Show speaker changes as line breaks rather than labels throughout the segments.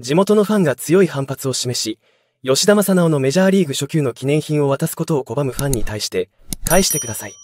地元のファンが強い反発を示し、吉田正直のメジャーリーグ初級の記念品を渡すことを拒むファンに対して、返してください。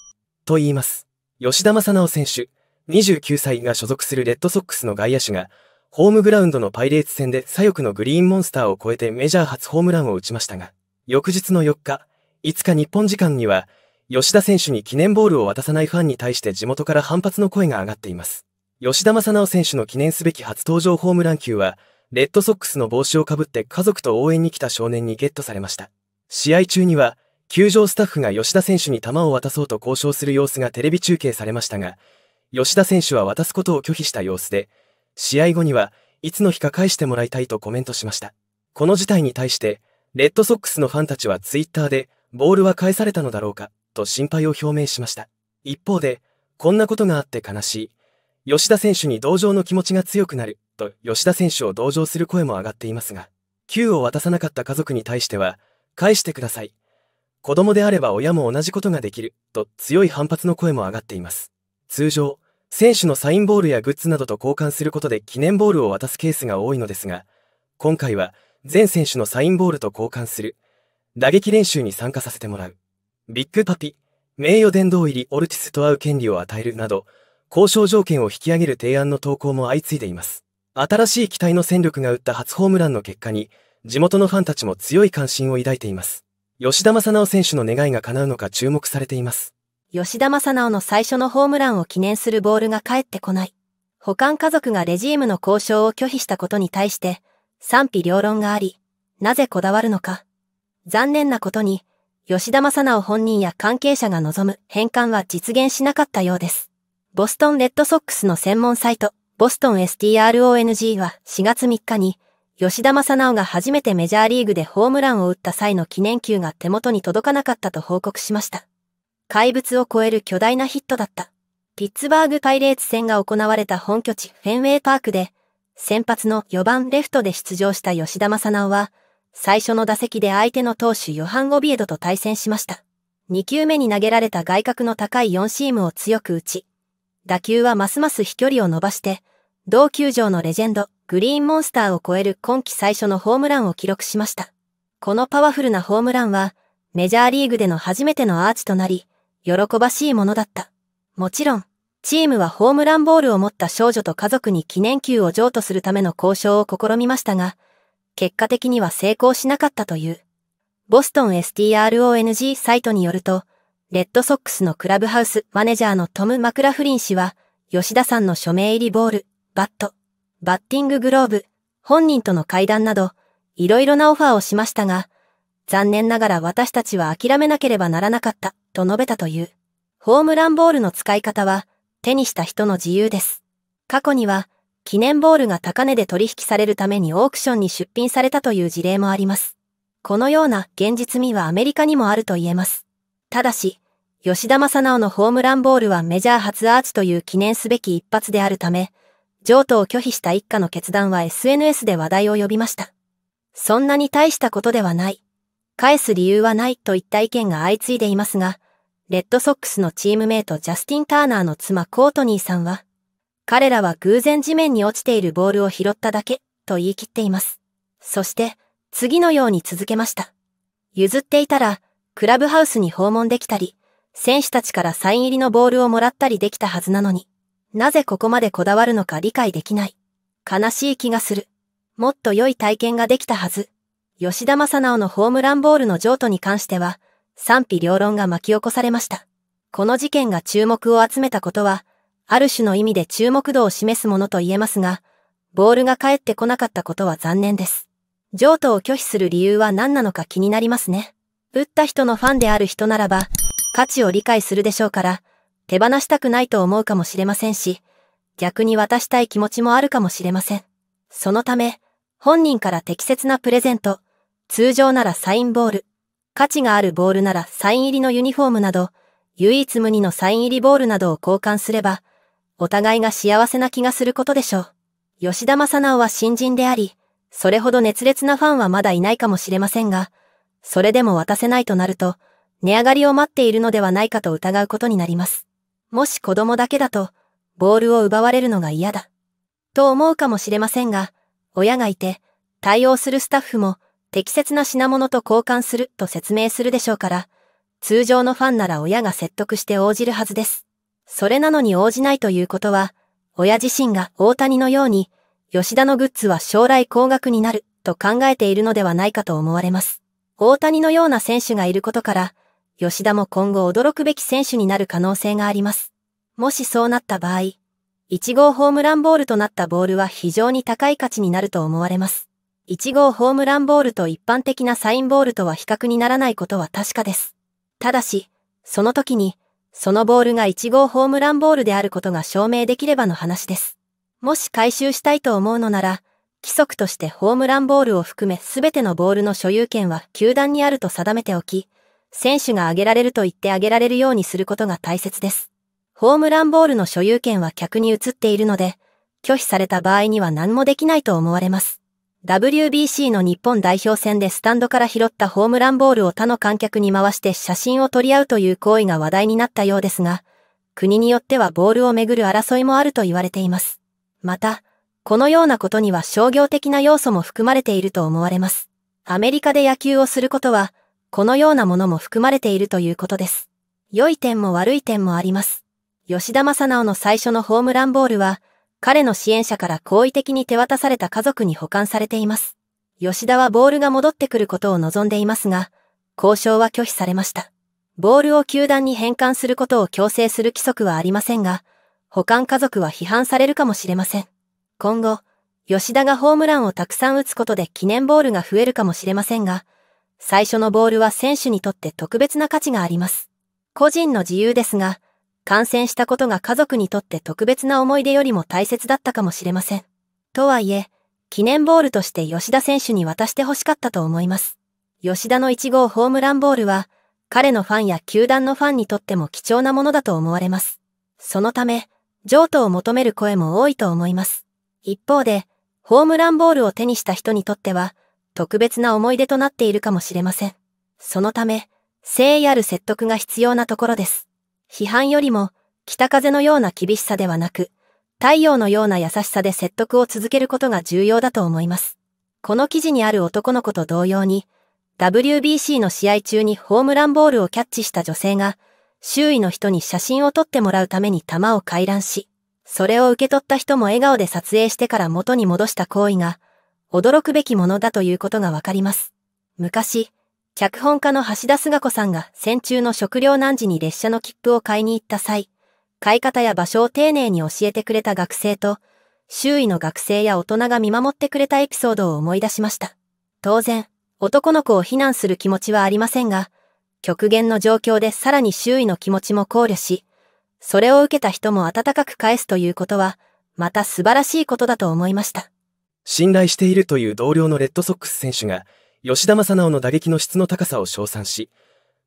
と言います。吉田正直選手、29歳が所属するレッドソックスの外野手が、ホームグラウンドのパイレーツ戦で左翼のグリーンモンスターを超えてメジャー初ホームランを打ちましたが、翌日の4日、5日日本時間には、吉田選手に記念ボールを渡さないファンに対して地元から反発の声が上がっています。吉田正直選手の記念すべき初登場ホームラン級は、レッドソックスの帽子をかぶって家族と応援に来た少年にゲットされました。試合中には、球場スタッフが吉田選手に球を渡そうと交渉する様子がテレビ中継されましたが、吉田選手は渡すことを拒否した様子で、試合後には、いつの日か返してもらいたいとコメントしました。この事態に対して、レッドソックスのファンたちはツイッターで、ボールは返されたのだろうか、と心配を表明しました。一方で、こんなことがあって悲しい。吉田選手に同情の気持ちが強くなる、と吉田選手を同情する声も上がっていますが、球を渡さなかった家族に対しては、返してください。子供であれば親も同じことができる、と強い反発の声も上がっています。通常、選手のサインボールやグッズなどと交換することで記念ボールを渡すケースが多いのですが、今回は全選手のサインボールと交換する、打撃練習に参加させてもらう。ビッグパピ、名誉殿堂入りオルティスと会う権利を与えるなど、交渉条件を引き上げる提案の投稿も相次いでいます。新しい期待の戦力が打った初ホームランの結果に、地元のファンたちも強い関心を抱いています。吉田正尚選手の願いが叶うのか注目されています。
吉田正尚の最初のホームランを記念するボールが返ってこない。保管家族がレジームの交渉を拒否したことに対して、賛否両論があり、なぜこだわるのか。残念なことに、吉田正尚本人や関係者が望む返還は実現しなかったようです。ボストンレッドソックスの専門サイト、ボストン STRONG は4月3日に、吉田正直が初めてメジャーリーグでホームランを打った際の記念球が手元に届かなかったと報告しました。怪物を超える巨大なヒットだった。ピッツバーグパイレーツ戦が行われた本拠地フェンウェイパークで、先発の4番レフトで出場した吉田正直は、最初の打席で相手の投手ヨハン・オビエドと対戦しました。2球目に投げられた外角の高い4シームを強く打ち、打球はますます飛距離を伸ばして、同球場のレジェンド、グリーンモンスターを超える今季最初のホームランを記録しました。このパワフルなホームランは、メジャーリーグでの初めてのアーチとなり、喜ばしいものだった。もちろん、チームはホームランボールを持った少女と家族に記念球を譲渡するための交渉を試みましたが、結果的には成功しなかったという。ボストン STRONG サイトによると、レッドソックスのクラブハウスマネジャーのトム・マクラフリン氏は、吉田さんの署名入りボール、バット、バッティンググローブ、本人との会談など、いろいろなオファーをしましたが、残念ながら私たちは諦めなければならなかった、と述べたという。ホームランボールの使い方は、手にした人の自由です。過去には、記念ボールが高値で取引されるためにオークションに出品されたという事例もあります。このような現実味はアメリカにもあると言えます。ただし、吉田正尚のホームランボールはメジャー初アーチという記念すべき一発であるため、譲渡を拒否した一家の決断は SNS で話題を呼びました。そんなに大したことではない。返す理由はないといった意見が相次いでいますが、レッドソックスのチームメイトジャスティン・ターナーの妻コートニーさんは、彼らは偶然地面に落ちているボールを拾っただけと言い切っています。そして、次のように続けました。譲っていたら、クラブハウスに訪問できたり、選手たちからサイン入りのボールをもらったりできたはずなのに、なぜここまでこだわるのか理解できない。悲しい気がする。もっと良い体験ができたはず。吉田正直のホームランボールの譲渡に関しては、賛否両論が巻き起こされました。この事件が注目を集めたことは、ある種の意味で注目度を示すものと言えますが、ボールが返ってこなかったことは残念です。譲渡を拒否する理由は何なのか気になりますね。打った人のファンである人ならば、価値を理解するでしょうから、手放したくないと思うかもしれませんし、逆に渡したい気持ちもあるかもしれません。そのため、本人から適切なプレゼント、通常ならサインボール、価値があるボールならサイン入りのユニフォームなど、唯一無二のサイン入りボールなどを交換すれば、お互いが幸せな気がすることでしょう。吉田正直は新人であり、それほど熱烈なファンはまだいないかもしれませんが、それでも渡せないとなると、値上がりを待っているのではないかと疑うことになります。もし子供だけだと、ボールを奪われるのが嫌だ。と思うかもしれませんが、親がいて、対応するスタッフも、適切な品物と交換すると説明するでしょうから、通常のファンなら親が説得して応じるはずです。それなのに応じないということは、親自身が大谷のように、吉田のグッズは将来高額になると考えているのではないかと思われます。大谷のような選手がいることから、吉田も今後驚くべき選手になる可能性があります。もしそうなった場合、1号ホームランボールとなったボールは非常に高い価値になると思われます。1号ホームランボールと一般的なサインボールとは比較にならないことは確かです。ただし、その時に、そのボールが1号ホームランボールであることが証明できればの話です。もし回収したいと思うのなら、規則としてホームランボールを含め全てのボールの所有権は球団にあると定めておき、選手が挙げられると言って挙げられるようにすることが大切です。ホームランボールの所有権は客に移っているので、拒否された場合には何もできないと思われます。WBC の日本代表戦でスタンドから拾ったホームランボールを他の観客に回して写真を撮り合うという行為が話題になったようですが、国によってはボールをめぐる争いもあると言われています。また、このようなことには商業的な要素も含まれていると思われます。アメリカで野球をすることは、このようなものも含まれているということです。良い点も悪い点もあります。吉田正直の最初のホームランボールは、彼の支援者から好意的に手渡された家族に保管されています。吉田はボールが戻ってくることを望んでいますが、交渉は拒否されました。ボールを球団に返還することを強制する規則はありませんが、保管家族は批判されるかもしれません。今後、吉田がホームランをたくさん打つことで記念ボールが増えるかもしれませんが、最初のボールは選手にとって特別な価値があります。個人の自由ですが、感染したことが家族にとって特別な思い出よりも大切だったかもしれません。とはいえ、記念ボールとして吉田選手に渡して欲しかったと思います。吉田の1号ホームランボールは、彼のファンや球団のファンにとっても貴重なものだと思われます。そのため、譲渡を求める声も多いと思います。一方で、ホームランボールを手にした人にとっては、特別な思い出となっているかもしれません。そのため、誠意ある説得が必要なところです。批判よりも、北風のような厳しさではなく、太陽のような優しさで説得を続けることが重要だと思います。この記事にある男の子と同様に、WBC の試合中にホームランボールをキャッチした女性が、周囲の人に写真を撮ってもらうために球を回覧し、それを受け取った人も笑顔で撮影してから元に戻した行為が、驚くべきものだということがわかります。昔、脚本家の橋田壽賀子さんが戦中の食糧難時に列車の切符を買いに行った際、買い方や場所を丁寧に教えてくれた学生と、周囲の学生や大人が見守ってくれたエピソードを思い出しました。当然、男の子を非難する気持ちはありませんが、極限の状況でさらに周囲の気持ちも考慮し、それを受けた人も温かく返すということは、また素晴らしいことだと思いました。
信頼しているという同僚のレッドソックス選手が、吉田正尚の打撃の質の高さを称賛し、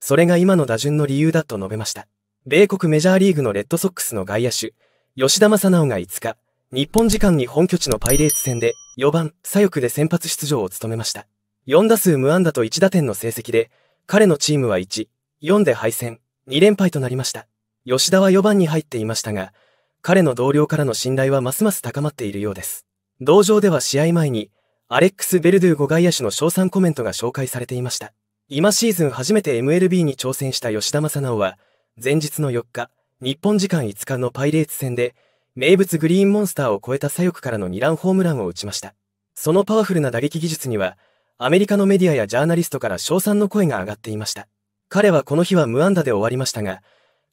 それが今の打順の理由だと述べました。米国メジャーリーグのレッドソックスの外野手、吉田正尚が5日、日本時間に本拠地のパイレーツ戦で4番左翼で先発出場を務めました。4打数無安打と1打点の成績で、彼のチームは1、4で敗戦、2連敗となりました。吉田は4番に入っていましたが、彼の同僚からの信頼はますます高まっているようです。同場では試合前に、アレックス・ベルドゥ5外野手の賞賛コメントが紹介されていました。今シーズン初めて MLB に挑戦した吉田正直は、前日の4日、日本時間5日のパイレーツ戦で、名物グリーンモンスターを超えた左翼からの2ランホームランを打ちました。そのパワフルな打撃技術には、アメリカのメディアやジャーナリストから称賛の声が上がっていました。彼はこの日は無安打で終わりましたが、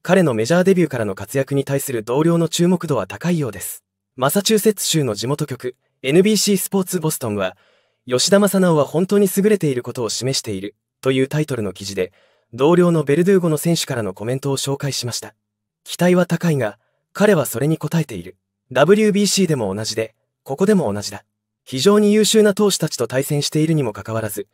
彼のメジャーデビューからの活躍に対する同僚の注目度は高いようです。マサチューセッツ州の地元局、NBC スポーツボストンは、吉田正尚は本当に優れていることを示している、というタイトルの記事で、同僚のベルドゥーゴの選手からのコメントを紹介しました。期待は高いが、彼はそれに応えている。WBC でも同じで、ここでも同じだ。非常に優秀な投手たちと対戦しているにもかかわらず、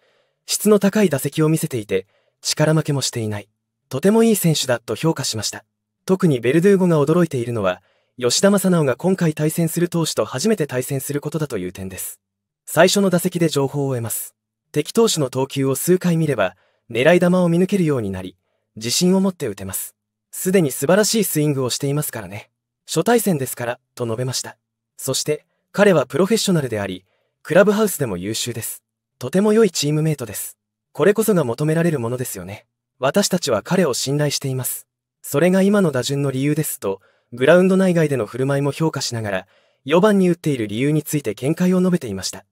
質の高い打席を見せていて、力負けもしていない。とてもいい選手だと評価しました。特にベルドゥーゴが驚いているのは、吉田正尚が今回対戦する投手と初めて対戦することだという点です。最初の打席で情報を得ます。敵投手の投球を数回見れば、狙い球を見抜けるようになり、自信を持って打てます。すでに素晴らしいスイングをしていますからね。初対戦ですから、と述べました。そして、彼はプロフェッショナルであり、クラブハウスでも優秀です。とても良いチームメイトです。これこそが求められるものですよね。私たちは彼を信頼しています。それが今の打順の理由ですと、グラウンド内外での振る舞いも評価しながら、4番に打っている理由について見解を述べていました。